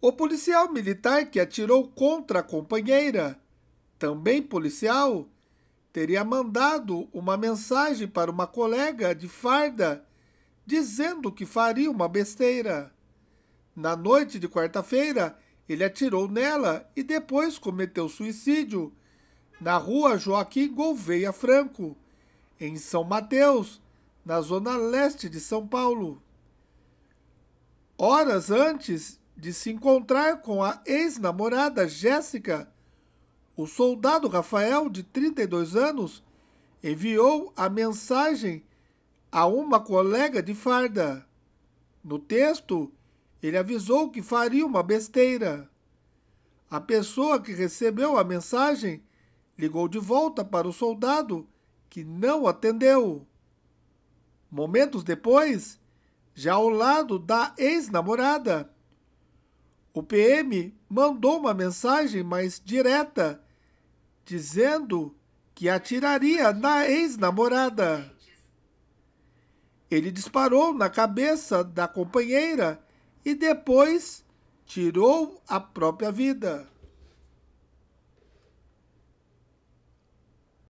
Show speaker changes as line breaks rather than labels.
O policial militar que atirou contra a companheira, também policial, teria mandado uma mensagem para uma colega de farda dizendo que faria uma besteira. Na noite de quarta-feira, ele atirou nela e depois cometeu suicídio na rua Joaquim Gouveia Franco, em São Mateus, na zona leste de São Paulo. Horas antes de se encontrar com a ex-namorada Jéssica, o soldado Rafael, de 32 anos, enviou a mensagem a uma colega de farda. No texto, ele avisou que faria uma besteira. A pessoa que recebeu a mensagem ligou de volta para o soldado, que não atendeu. Momentos depois, já ao lado da ex-namorada, o PM mandou uma mensagem mais direta, dizendo que atiraria na ex-namorada. Ele disparou na cabeça da companheira e depois tirou a própria vida.